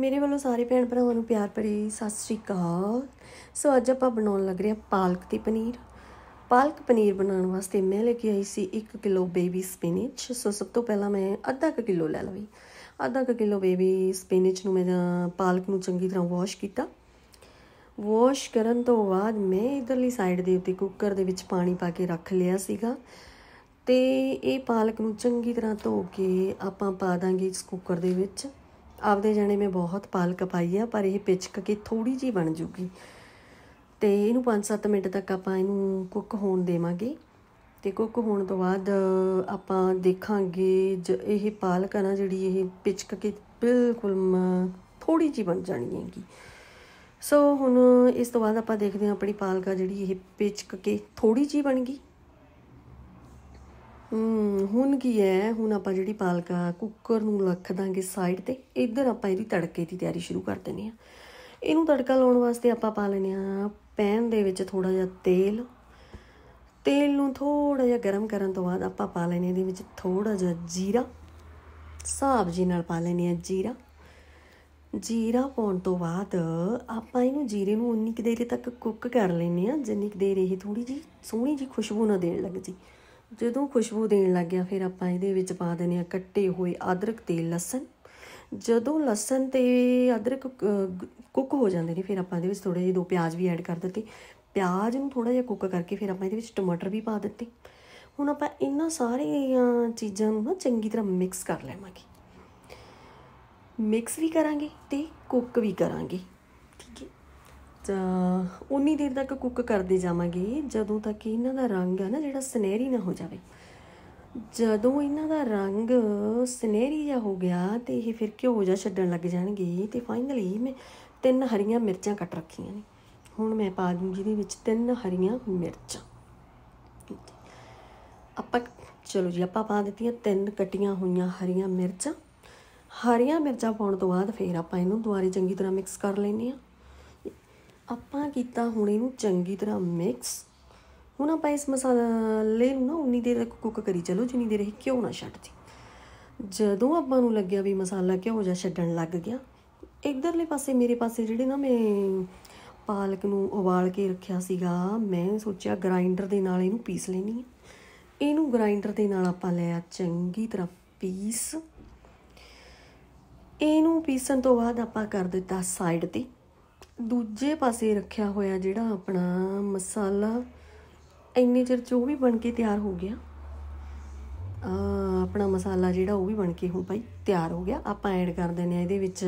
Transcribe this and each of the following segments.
ਮੇਰੇ ਵੱਲੋਂ ਸਾਰੇ ਭੈਣ ਭਰਾਵਾਂ ਨੂੰ ਪਿਆਰ ਭਰੀ ਸਤਿ ਸ੍ਰੀ ਅਕਾਲ ਸੋ ਅੱਜ ਆਪਾਂ ਬਣਾਉਣ ਲੱਗ ਰਹੇ ਹਾਂ ਪਾਲਕ ਦੀ ਪਨੀਰ ਪਾਲਕ ਪਨੀਰ ਬਣਾਉਣ ਵਾਸਤੇ ਮੈਂ ਲੈ ਕੇ ਆਈ ਸੀ 1 ਕਿਲੋ ਬੇਬੀ ਸਪਿਨਚ ਸੋ ਸਭ ਤੋਂ ਪਹਿਲਾਂ ਮੈਂ ਅੱਧਾ ਕਿਲੋ ਲੈ ਲਵੀ ਅੱਧਾ ਕਿਲੋ ਬੇਬੀ ਸਪਿਨਚ ਨੂੰ ਮੈਂ ਪਾਲਕ ਨੂੰ ਚੰਗੀ ਤਰ੍ਹਾਂ ਵਾਸ਼ ਕੀਤਾ ਵਾਸ਼ ਕਰਨ ਤੋਂ ਬਾਅਦ ਮੈਂ ਇਧਰਲੀ ਸਾਈਡ ਦੇ ਉੱਤੇ ਕੁੱਕਰ ਦੇ ਵਿੱਚ ਪਾਣੀ ਪਾ ਕੇ ਰੱਖ ਲਿਆ ਸੀਗਾ ਤੇ ਇਹ ਪਾਲਕ ਨੂੰ ਚੰਗੀ ਤਰ੍ਹਾਂ ਧੋ ਕੇ ਆਪਾਂ ਪਾ ਦਾਂਗੇ ਇਸ ਕੁੱਕਰ ਦੇ ਵਿੱਚ ਆਪਦੇ ਜਣੇ ਮੈਂ ਬਹੁਤ ਪਾਲ ਕਪਾਈ ਆ ਪਰ ਇਹ ਪਿਚਕ ਕੇ ਥੋੜੀ ਜੀ ਬਣ ਜੂਗੀ ਤੇ ਇਹਨੂੰ 5-7 ਮਿੰਟ ਤੱਕ ਆਪਾਂ ਇਹਨੂੰ ਕੁੱਕ ਹੋਣ ਦੇਵਾਂਗੇ ਤੇ ਕੁੱਕ ਹੋਣ ਤੋਂ ਬਾਅਦ ਆਪਾਂ ਦੇਖਾਂਗੇ ਇਹ ਪਾਲਕ ਆ ਨਾ ਜਿਹੜੀ ਇਹ ਪਿਚਕ ਕੇ ਬਿਲਕੁਲ ਥੋੜੀ ਜੀ ਬਣ ਜਾਣੀ ਹੈਗੀ ਸੋ ਹੁਣ ਇਸ ਤੋਂ ਬਾਅਦ ਆਪਾਂ ਦੇਖਦੇ ਹਾਂ ਆਪਣੀ ਪਾਲਕਾ ਜਿਹੜੀ ਇਹ ਪਿਚਕ ਕੇ ਥੋੜੀ ਜੀ ਬਣ ਗਈ ਹੁਣ ਕੀ ਹੈ ਹੁਣ ਆਪਾਂ ਜਿਹੜੀ ਪਾਲਕਾ ਕੁੱਕਰ ਨੂੰ ਰੱਖ ਦਾਂਗੇ ਸਾਈਡ ਤੇ ਇੱਧਰ ਆਪਾਂ ਇਹਦੀ ਤੜਕੇ ਦੀ ਤਿਆਰੀ ਸ਼ੁਰੂ ਕਰ ਦਿੰਨੇ ਆ ਇਹਨੂੰ ਤੜਕਾ ਲਾਉਣ ਵਾਸਤੇ ਆਪਾਂ ਪਾ ਲੈਨੇ ਆ ਪੈਨ ਦੇ ਵਿੱਚ ਥੋੜਾ ਜਿਹਾ ਤੇਲ ਤੇਲ ਨੂੰ ਥੋੜਾ ਜਿਹਾ ਗਰਮ ਕਰਨ ਤੋਂ ਬਾਅਦ ਆਪਾਂ ਪਾ ਲੈਨੇ ਇਹਦੇ ਵਿੱਚ ਥੋੜਾ ਜਿਹਾ ਜੀਰਾ ਸਾਬ ਜੀ ਨਾਲ ਪਾ ਲੈਨੇ ਆ ਜੀਰਾ ਜੀਰਾ ਪਾਉਣ ਤੋਂ ਬਾਅਦ ਆਪਾਂ ਇਹਨੂੰ ਜੀਰੇ ਨੂੰ ਉਨੀ ਕਿ ਦੇਰ ਤੱਕ ਕੁੱਕ ਕਰ ਲੈਨੇ ਆ ਜਿੰਨੀ ਕਿ ਦੇਰ ਇਹ ਥੋੜੀ ਜੀ ਸੋਹਣੀ ਜੀ ਖੁਸ਼ਬੂ ਨਾ ਦੇਣ ਲੱਗ ਜੀ ਜਦੋਂ ਖੁਸ਼ਬੂ ਦੇਣ ਲੱਗ ਗਿਆ ਫਿਰ ਆਪਾਂ ਇਹਦੇ ਵਿੱਚ ਪਾ ਦੇਣੇ ਆ ਕੱਟੇ ਹੋਏ ਅਦਰਕ ਤੇ ਲਸਣ ਜਦੋਂ ਲਸਣ ਤੇ ਅਦਰਕ ਕੁੱਕ ਹੋ ਜਾਂਦੇ ਨੇ ਫਿਰ ਆਪਾਂ ਇਹਦੇ ਵਿੱਚ ਥੋੜੇ ਜਿਹੇ ਦੋ ਪਿਆਜ਼ ਵੀ ਐਡ ਕਰ ਦਿੱਤੇ ਪਿਆਜ਼ ਨੂੰ ਥੋੜਾ ਜਿਹਾ ਕੁੱਕ ਕਰਕੇ ਫਿਰ ਆਪਾਂ ਇਹਦੇ ਵਿੱਚ ਟਮਾਟਰ ਵੀ ਪਾ ਦਿੱਤੇ ਹੁਣ ਆਪਾਂ ਇਹਨਾਂ ਸਾਰੀਆਂ ਚੀਜ਼ਾਂ ਨੂੰ ਚੰਗੀ ਤਰ੍ਹਾਂ ਮਿਕਸ ਕਰ ਲੈਵਾਂਗੇ ਮਿਕਸ ਵੀ ਕਰਾਂਗੇ ਤੇ ਕੁੱਕ ਵੀ ਕਰਾਂਗੇ ਤਾਂ ਉਨੀ ਦੇਰ ਤੱਕ ਕੁੱਕ ਕਰਦੇ ਜਾਵਾਂਗੇ ਜਦੋਂ ਤੱਕ ਇਹਨਾਂ ਦਾ ਰੰਗ ਹੈ ਨਾ ਜਿਹੜਾ ਸਨੇਰੀ ਨਾ ਹੋ ਜਾਵੇ ਜਦੋਂ ਇਹਨਾਂ ਦਾ ਰੰਗ ਸਨੇਰੀ ਜਾ ਹੋ ਗਿਆ ਤੇ ਇਹ ਫਿਰ ਹੋ ਜਾ ਛੱਡਣ ਲੱਗ ਜਾਣਗੇ ਤੇ ਫਾਈਨਲੀ ਮੈਂ ਤਿੰਨ ਹਰੀਆਂ ਮਿਰਚਾਂ ਕੱਟ ਰੱਖੀਆਂ ਨੇ ਹੁਣ ਮੈਂ ਪਾ ਦੂੰਗੀ ਜਿਹਦੇ ਵਿੱਚ ਤਿੰਨ ਹਰੀਆਂ ਮਿਰਚਾਂ ਆਪਾਂ ਚਲੋ ਜੀ ਆਪਾਂ ਪਾ ਦਿੱਤੀਆਂ ਤਿੰਨ ਕਟੀਆਂ ਹੋਈਆਂ ਹਰੀਆਂ ਮਿਰਚਾਂ ਹਰੀਆਂ ਮਿਰਚਾਂ ਪਾਉਣ ਤੋਂ ਬਾਅਦ ਫਿਰ ਆਪਾਂ ਇਹਨੂੰ ਦੁਬਾਰੇ ਚੰਗੀ ਤਰ੍ਹਾਂ ਮਿਕਸ ਕਰ ਲੈਨੇ ਆ ਆਪਾਂ ਕੀਤਾ ਹੁਣ ਇਹਨੂੰ ਚੰਗੀ ਤਰ੍ਹਾਂ ਮਿਕਸ ਹੁਣ ਆਪਾਂ ਇਸ ਮਸਾਲੇ ਨੂੰ ਨਾ ਉਨੀ ਦੇਰ ਤੱਕ ਕੁੱਕ ਕਰੀ ਚਲੋ ਜਿੰਨੀ ਦੇਰ ਇਹ ਘਿਓ ਨਾ ਛੱਡ ਜੇ ਜਦੋਂ ਆਪਾਂ ਨੂੰ ਲੱਗਿਆ ਵੀ ਮਸਾਲਾ ਘਿਓ ਜਾ ਛੱਡਣ ਲੱਗ ਗਿਆ ਇਧਰਲੇ ਪਾਸੇ ਮੇਰੇ ਪਾਸੇ ਜਿਹੜੇ ਨਾ ਮੈਂ ਪਾਲਕ ਨੂੰ ਉਬਾਲ ਕੇ ਰੱਖਿਆ ਸੀਗਾ ਮੈਂ ਸੋਚਿਆ ਗ੍ਰਾਈਂਡਰ ਦੇ ਨਾਲ ਇਹਨੂੰ ਪੀਸ ਲੈਣੀ ਹੈ ਇਹਨੂੰ ਗ੍ਰਾਈਂਡਰ ਦੇ ਨਾਲ ਆਪਾਂ ਲਿਆ ਚੰਗੀ ਤਰ੍ਹਾਂ ਪੀਸ ਇਹਨੂੰ ਪੀਸਣ ਤੋਂ ਬਾਅਦ ਆਪਾਂ ਕਰ ਦਿੱਤਾ ਸਾਈਡ ਤੇ ਦੂਜੇ ਪਾਸੇ ਰੱਖਿਆ ਹੋਇਆ ਜਿਹੜਾ ਆਪਣਾ ਮਸਾਲਾ ਇੰਨੇ ਚਿਰ ਚ ਉਹ ਵੀ ਬਣ ਕੇ ਤਿਆਰ ਹੋ ਗਿਆ ਆ ਆਪਣਾ ਮਸਾਲਾ ਜਿਹੜਾ ਉਹ ਵੀ ਬਣ ਕੇ ਹੁਣ ਭਾਈ ਤਿਆਰ ਹੋ ਗਿਆ ਆਪਾਂ ਐਡ ਕਰ ਦਿੰਦੇ ਆ ਇਹਦੇ ਵਿੱਚ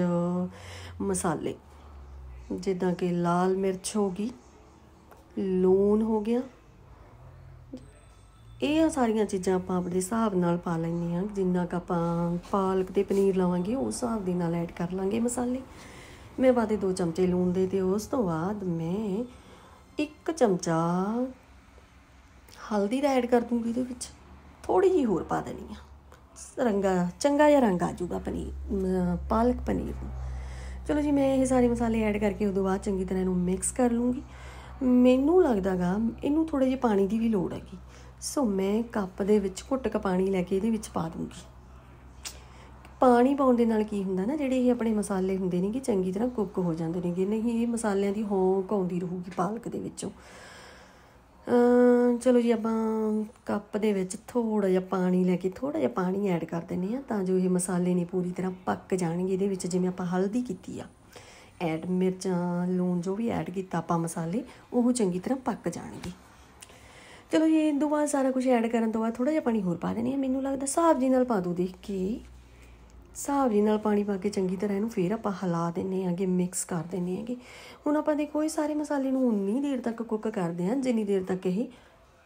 ਮਸਾਲੇ ਜਿੱਦਾਂ ਕਿ ਲਾਲ ਮਿਰਚ ਹੋ ਗਈ ਲੂਣ ਹੋ ਗਿਆ ਇਹ ਆ ਸਾਰੀਆਂ ਚੀਜ਼ਾਂ ਆਪਾਂ ਆਪਣੇ ਹਿਸਾਬ ਨਾਲ ਪਾ ਲੈਣੀਆਂ ਜਿੰਨਾ ਕ ਆਪਾਂ ਪਾਲਕ ਤੇ ਪਨੀਰ ਲਾਵਾਂਗੇ ਉਸ ਹਿਸਾਬ ਦੇ ਨਾਲ ਐਡ ਕਰ ਲਾਂਗੇ ਮਸਾਲੇ ਮੈਂ ਬਾਦੇ 2 ਚਮਚੇ ਲੂਣ ਦੇ ਤੇ ਉਸ ਤੋਂ ਬਾਅਦ ਮੈਂ 1 ਚਮਚਾ ਹਲਦੀ ਦਾ ਐਡ ਕਰ ਦੂੰਗੀ ਇਹਦੇ ਵਿੱਚ ਥੋੜੀ ਜੀ ਹੋਰ ਪਾ ਦੇਣੀ ਆ ਰੰਗਾ ਚੰਗਾ ਜਿਹਾ ਰੰਗ ਆ ਜਾਊਗਾ ਪਨੀਰ ਪਾਲਕ ਪਨੀਰ ਨੂੰ ਚਲੋ ਜੀ ਮੈਂ ਇਹ ਸਾਰੇ ਮਸਾਲੇ ਐਡ ਕਰਕੇ ਉਦੋਂ ਬਾਅਦ ਚੰਗੀ ਤਰ੍ਹਾਂ ਇਹਨੂੰ ਮਿਕਸ ਕਰ ਲੂੰਗੀ ਮੈਨੂੰ ਲੱਗਦਾਗਾ ਇਹਨੂੰ ਥੋੜੇ ਜਿਹਾ ਪਾਣੀ ਦੀ ਵੀ ਲੋੜ ਹੈਗੀ ਸੋ ਮੈਂ ਕੱਪ ਦੇ ਵਿੱਚ ਘੁੱਟਕ ਪਾਣੀ ਲੈ ਕੇ ਇਹਦੇ ਵਿੱਚ ਪਾ ਦੂੰਗੀ ਪਾਣੀ ਪਾਉਣ ਦੇ ਨਾਲ ਕੀ ਹੁੰਦਾ ਨਾ ਜਿਹੜੇ ਇਹ ਆਪਣੇ ਮਸਾਲੇ ਹੁੰਦੇ ਨੇ ਕਿ ਚੰਗੀ ਤਰ੍ਹਾਂ ਕੁੱਕ ਹੋ ਜਾਂਦੇ ਨੇ ਕਿ ਨਹੀਂ ਇਹ ਮਸਾਲਿਆਂ ਦੀ ਹੋਂਕ ਆਉਂਦੀ ਰਹੂਗੀ ਪਾਲਕ ਦੇ ਵਿੱਚੋਂ ਚਲੋ ਜੀ ਆਪਾਂ ਕੱਪ ਦੇ ਵਿੱਚ ਥੋੜਾ ਜਿਹਾ ਪਾਣੀ ਲੈ ਕੇ ਥੋੜਾ ਜਿਹਾ ਪਾਣੀ ਐਡ ਕਰ ਦਿੰਨੇ ਆ ਤਾਂ ਜੋ ਇਹ ਮਸਾਲੇ ਨੇ ਪੂਰੀ ਤਰ੍ਹਾਂ ਪੱਕ ਜਾਣਗੇ ਇਹਦੇ ਵਿੱਚ ਜਿਵੇਂ ਆਪਾਂ ਹਲਦੀ ਕੀਤੀ ਆ ਐਡ ਮਿਰਚਾਂ ਲੂਣ ਜੋ ਵੀ ਐਡ ਕੀਤਾ ਆਪਾਂ ਮਸਾਲੇ ਉਹ ਚੰਗੀ ਤਰ੍ਹਾਂ ਪੱਕ ਜਾਣਗੇ ਚਲੋ ਇਹ ਦੋਵਾਂ ਸਾਰਾ ਕੁਝ ਐਡ ਕਰਨ ਤੋਂ ਬਾਅਦ ਥੋੜਾ ਜਿਹਾ ਪਾਣੀ ਹੋਰ ਪਾ ਦਿੰਨੇ ਆ ਮੈਨੂੰ ਲੱਗਦਾ ਸਾਬ ਜੀ ਨਾਲ ਪਾ ਦੂ ਦੇਖ ਕੇ ਜੀ ਨਾਲ ਪਾਣੀ ਪਾ ਕੇ ਚੰਗੀ ਤਰ੍ਹਾਂ ਇਹਨੂੰ ਫੇਰ ਆਪਾਂ ਹਿਲਾ ਦਿੰਨੇ ਆਗੇ ਮਿਕਸ ਕਰ ਦਿੰਨੇ ਆਗੇ ਹੁਣ ਆਪਾਂ ਦੇਖੋ ਇਹ ਸਾਰੇ ਮਸਾਲੇ ਨੂੰ ਉਨੀ ਦੇਰ ਤੱਕ ਕੁੱਕ ਕਰਦੇ ਆਂ ਜਿੰਨੀ ਦੇਰ ਤੱਕ ਇਹ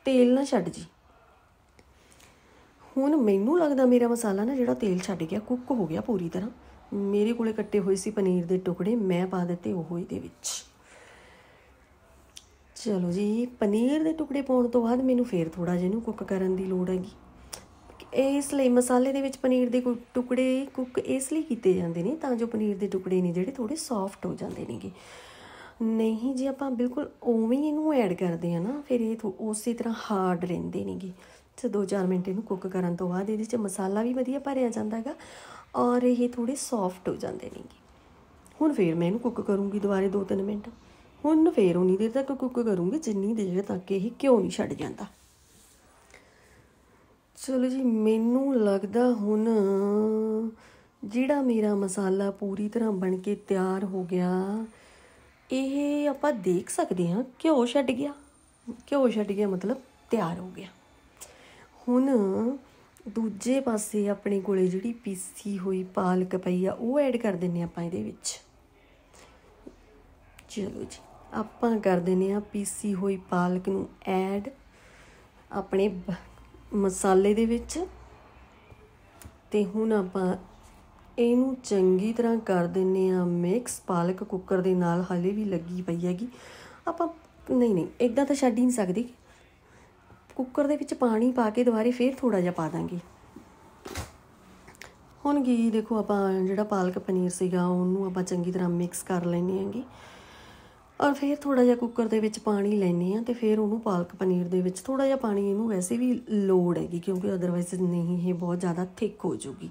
ਤੇਲ ਨਾ ਛੱਡ ਜੀ ਹੁਣ ਮੈਨੂੰ ਲੱਗਦਾ ਮੇਰਾ ਮਸਾਲਾ ਨਾ ਜਿਹੜਾ ਤੇਲ ਛੱਡ ਗਿਆ ਕੁੱਕ ਹੋ ਗਿਆ ਪੂਰੀ ਤਰ੍ਹਾਂ ਮੇਰੇ ਕੋਲੇ ਕੱਟੇ ਹੋਏ ਸੀ ਪਨੀਰ ਦੇ ਟੁਕੜੇ ਮੈਂ ਪਾ ਦਿੱਤੇ ਉਹ ਦੇ ਵਿੱਚ ਚਲੋ ਜੀ ਪਨੀਰ ਦੇ ਟੁਕੜੇ ਪਾਉਣ ਤੋਂ ਬਾਅਦ ਮੈਨੂੰ ਫੇਰ ਥੋੜਾ ਜਿਹਾ ਇਹਨੂੰ ਕੁੱਕ ਕਰਨ ਦੀ ਲੋੜ ਹੈਗੀ ਇਸ ਲਈ ਮਸਾਲੇ ਦੇ ਵਿੱਚ ਪਨੀਰ ਦੇ ਟੁਕੜੇ ਕੁੱਕ ਇਸ ਲਈ ਕੀਤੇ ਜਾਂਦੇ ਨੇ ਤਾਂ ਜੋ ਪਨੀਰ ਦੇ ਟੁਕੜੇ ਨੇ ਜਿਹੜੇ ਥੋੜੇ ਸੌਫਟ ਹੋ ਜਾਂਦੇ ਨੇਗੇ ਨਹੀਂ ਜੇ ਆਪਾਂ ਬਿਲਕੁਲ ਉਵੇਂ ਇਹਨੂੰ ਐਡ ਕਰਦੇ ਆ ਨਾ ਫਿਰ ਇਹ ਉਸੇ ਤਰ੍ਹਾਂ ਹਾਰਡ ਰਹਿੰਦੇ ਨੇਗੇ ਤੇ 2-4 ਮਿੰਟ ਇਹਨੂੰ ਕੁੱਕ ਕਰਨ ਤੋਂ ਬਾਅਦ ਇਹਦੇ ਵਿੱਚ ਮਸਾਲਾ ਵੀ ਵਧੀਆ ਭਰਿਆ ਜਾਂਦਾ ਹੈਗਾ ਔਰ ਇਹ ਥੋੜੇ ਸੌਫਟ ਹੋ ਜਾਂਦੇ ਨੇਗੇ ਹੁਣ ਫੇਰ ਮੈਂ ਇਹਨੂੰ ਕੁੱਕ ਕਰੂੰਗੀ ਦੁਬਾਰੇ 2-3 ਮਿੰਟ ਹੁਣ ਫੇਰ ਉਨੀ ਦੇਰ ਤੱਕ ਕੁੱਕ ਕਰੂੰਗੀ ਜਿੰਨੀ ਦੇਰ ਤੱਕ ਇਹ ਘਿਓ ਨਹੀਂ ਛੱਡ ਜਾਂਦਾ ਚਲੋ ਜੀ ਮੈਨੂੰ ਲੱਗਦਾ ਹੁਣ ਜਿਹੜਾ ਮੇਰਾ ਮਸਾਲਾ ਪੂਰੀ ਤਰ੍ਹਾਂ ਬਣ ਕੇ ਤਿਆਰ ਹੋ ਗਿਆ ਇਹ ਆਪਾਂ ਦੇਖ ਸਕਦੇ ਹਾਂ ਘਿਓ ਛੱਡ ਗਿਆ ਘਿਓ ਛੱਡ ਗਿਆ ਮਤਲਬ ਤਿਆਰ ਹੋ ਗਿਆ ਹੁਣ ਦੂਜੇ ਪਾਸੇ ਆਪਣੇ ਕੋਲੇ ਜਿਹੜੀ ਪੀਸੀ ਹੋਈ ਪਾਲਕ ਪਈ ਆ ਉਹ ਐਡ ਕਰ ਦਿੰਨੇ ਆਪਾਂ ਇਹਦੇ ਵਿੱਚ ਚਲੋ ਜੀ ਆਪਾਂ ਕਰ ਦਿੰਨੇ ਆ ਪੀਸੀ ਹੋਈ ਪਾਲਕ ਨੂੰ ਐਡ ਆਪਣੇ ਮਸਾਲੇ ਦੇ ਵਿੱਚ ਤੇ ਹੁਣ ਆਪਾਂ ਇਹਨੂੰ ਚੰਗੀ ਤਰ੍ਹਾਂ ਕਰ ਦਿੰਨੇ ਆ ਮਿਕਸ ਪਾਲਕ ਕੁੱਕਰ ਦੇ ਨਾਲ ਹਲੇ ਵੀ ਲੱਗੀ ਪਈ ਹੈਗੀ ਆਪਾਂ ਨਹੀਂ ਨਹੀਂ ਇਦਾਂ ਤਾਂ ਛੱਡ ਹੀ ਨਹੀਂ ਸਕਦੇ ਕੁੱਕਰ ਦੇ ਵਿੱਚ ਪਾਣੀ ਪਾ ਕੇ ਦੁਬਾਰੇ ਫੇਰ ਥੋੜਾ ਜਿਹਾ ਪਾ ਦਾਂਗੇ ਹੁਣ ਕੀ ਦੇਖੋ ਆਪਾਂ ਜਿਹੜਾ ਪਾਲਕ ਪਨੀਰ ਸੀਗਾ ਉਹਨੂੰ ਆਪਾਂ ਚੰਗੀ ਤਰ੍ਹਾਂ ਮਿਕਸ ਕਰ ਲੈਣੇ ਹੈਗੇ ਔਰ ਫਿਰ ਥੋੜਾ ਜਿਹਾ ਕੁੱਕਰ ਦੇ ਵਿੱਚ ਪਾਣੀ ਲੈਣੇ ਆ ਤੇ ਫਿਰ ਉਹਨੂੰ ਪਾਲਕ ਪਨੀਰ ਦੇ ਵਿੱਚ ਥੋੜਾ ਜਿਹਾ ਪਾਣੀ ਇਹਨੂੰ ਵੈਸੇ ਵੀ ਲੋੜ ਹੈਗੀ ਕਿਉਂਕਿ ਅਦਰਵਾਇਸ ਨਹੀਂ ਇਹ ਬਹੁਤ ਜ਼ਿਆਦਾ ਥਿਕ ਹੋ ਜੂਗੀ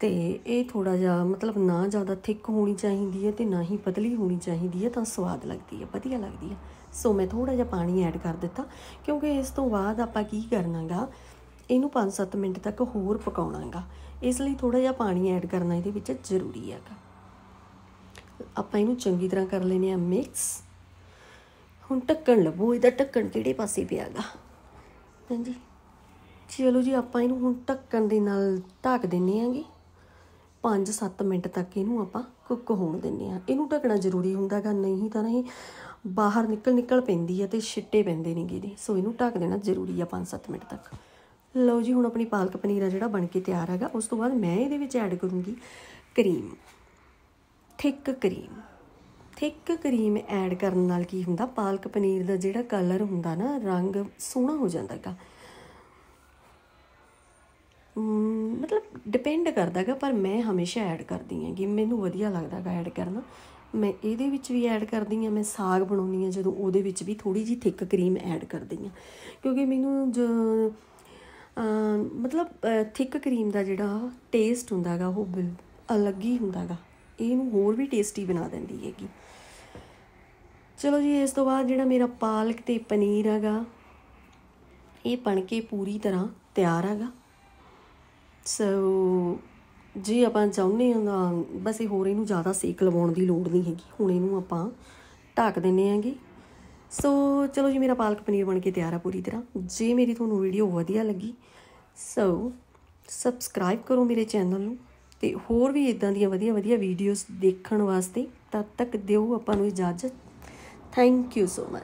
ਤੇ ਇਹ ਥੋੜਾ ਜਿਹਾ ਮਤਲਬ ਨਾ ਜ਼ਿਆਦਾ ਥਿਕ ਹੋਣੀ ਚਾਹੀਦੀ ਹੈ ਤੇ ਨਾ ਹੀ ਪਤਲੀ ਹੋਣੀ ਚਾਹੀਦੀ ਹੈ ਤਾਂ ਸਵਾਦ ਲੱਗਦੀ ਹੈ ਵਧੀਆ ਲੱਗਦੀ ਹੈ ਸੋ ਮੈਂ ਥੋੜਾ ਜਿਹਾ ਪਾਣੀ ਐਡ ਕਰ ਦਿੱਤਾ ਕਿਉਂਕਿ ਇਸ ਤੋਂ ਬਾਅਦ ਆਪਾਂ ਕੀ ਕਰਨਾਗਾ ਇਹਨੂੰ 5-7 ਮਿੰਟ ਤੱਕ ਹੋਰ ਪਕਾਉਣਾਗਾ ਇਸ ਲਈ ਥੋੜਾ ਜਿਹਾ ਪਾਣੀ ਐਡ ਕਰਨਾ ਇਹਦੇ ਵਿੱਚ ਜ਼ਰੂਰੀ ਹੈਗਾ ਆਪਾਂ ਇਹਨੂੰ ਚੰਗੀ ਤਰ੍ਹਾਂ ਕਰ ਲੈਨੇ ਆ ਮਿਕਸ ਹੁਣ ਢੱਕਣ ਲੱਭੋ ਇਹਦਾ ਢੱਕਣ ਕਿਹੜੇ ਪਾਸੇ ਪਿਆਗਾ ਹਾਂਜੀ ਚਲੋ ਜੀ ਆਪਾਂ ਇਹਨੂੰ ਹੁਣ ਢੱਕਣ ਦੇ ਨਾਲ ਢੱਕ ਦਿੰਨੇ ਆਂਗੇ 5-7 ਮਿੰਟ ਤੱਕ ਇਹਨੂੰ ਆਪਾਂ ਕੁੱਕ ਹੋਣ ਦਿੰਨੇ ਆ ਇਹਨੂੰ ਢੱਕਣਾ ਜ਼ਰੂਰੀ ਹੁੰਦਾਗਾ ਨਹੀਂ ਤਾਂ ਨਹੀਂ ਬਾਹਰ ਨਿਕਲ ਨਿਕਲ ਪੈਂਦੀ ਆ ਤੇ ਛਿੱਟੇ ਪੈਂਦੇ ਨੇ ਦੇ ਸੋ ਇਹਨੂੰ ਢੱਕ ਦੇਣਾ ਜ਼ਰੂਰੀ ਆ 5-7 ਮਿੰਟ ਤੱਕ ਲਓ ਜੀ ਹੁਣ ਆਪਣੀ ਪਾਲਕ ਪਨੀਰ ਆ ਜਿਹੜਾ ਬਣ ਕੇ ਤਿਆਰ ਹੈਗਾ ਉਸ ਤੋਂ ਬਾਅਦ ਮੈਂ ਇਹਦੇ ਵਿੱਚ ਐਡ ਕਰੂੰਗੀ cream thick cream thick cream add ਕਰਨ ਨਾਲ ਕੀ ਹੁੰਦਾ ਪਾਲਕ ਪਨੀਰ ਦਾ ਜਿਹੜਾ ਕਲਰ ਹੁੰਦਾ ਨਾ ਰੰਗ ਸੋਹਣਾ ਹੋ ਜਾਂਦਾਗਾ ਮਤਲਬ ਡਿਪੈਂਡ ਕਰਦਾਗਾ ਪਰ ਮੈਂ ਹਮੇਸ਼ਾ ਐਡ ਕਰਦੀ ਹਾਂ ਕਿ ਮੈਨੂੰ ਵਧੀਆ ਲੱਗਦਾਗਾ ਐਡ ਕਰਨਾ ਮੈਂ ਇਹਦੇ ਵਿੱਚ ਵੀ ਐਡ ਕਰਦੀ ਹਾਂ ਮੈਂ ਸਾਗ ਬਣਾਉਣੀ ਆ ਜਦੋਂ ਉਹਦੇ ਵਿੱਚ ਵੀ ਥੋੜੀ ਜੀ ਥਿੱਕ ਕਰੀਮ ਐਡ ਕਰਦੀ ਹਾਂ ਕਿਉਂਕਿ ਮੈਨੂੰ ਜ ਮਤਲਬ ਥਿੱਕ ਕਰੀਮ ਦਾ ਜਿਹੜਾ ਟੇਸਟ ਹੁੰਦਾਗਾ ਉਹ ਅਲੱਗ ਹੀ ਹੁੰਦਾਗਾ ਇਹਨੂੰ ਹੋਰ ਵੀ ਟੇਸਟੀ ਬਣਾ ਦਿੰਦੀ ਹੈਗੀ ਚਲੋ ਜੀ ਇਸ ਤੋਂ ਬਾਅਦ ਜਿਹੜਾ ਮੇਰਾ ਪਾਲਕ ਤੇ ਪਨੀਰ ਹੈਗਾ ਇਹ ਬਣ ਕੇ ਪੂਰੀ ਤਰ੍ਹਾਂ ਤਿਆਰ ਹੈਗਾ ਸੋ ਜੀ ਆਪਾਂ ਚਾਹੁੰਦੇ ਹਾਂ ਬਸ ਇਹ ਹੋਰ ਇਹਨੂੰ ਜ਼ਿਆਦਾ ਸੇਕ ਲਵਾਉਣ ਦੀ ਲੋੜ ਨਹੀਂ ਹੈਗੀ ਹੁਣ ਇਹਨੂੰ ਆਪਾਂ ਢੱਕ ਦਿੰਨੇ ਆਂਗੇ ਸੋ ਚਲੋ ਜੀ ਮੇਰਾ ਪਾਲਕ ਪਨੀਰ ਬਣ ਕੇ ਤਿਆਰ ਆ ਪੂਰੀ ਤਰ੍ਹਾਂ ਜੇ ਮੇਰੀ ਤੁਹਾਨੂੰ ਵੀਡੀਓ ਵਧੀਆ ਲੱਗੀ ਸੋ ਸਬਸਕ੍ਰਾਈਬ ਕਰੋ ਮੇਰੇ ਚੈਨਲ ਨੂੰ ਤੇ ਹੋਰ ਵੀ ਇਦਾਂ ਦੀਆਂ ਵਧੀਆ ਵਧੀਆ ਵੀਡੀਓਜ਼ ਦੇਖਣ ਵਾਸਤੇ ਤਦ ਤੱਕ ਦਿਓ ਆਪਾਂ ਨੂੰ ਇਜਾਜ਼ਤ ਥੈਂਕ ਯੂ ਸੋ ਮਚ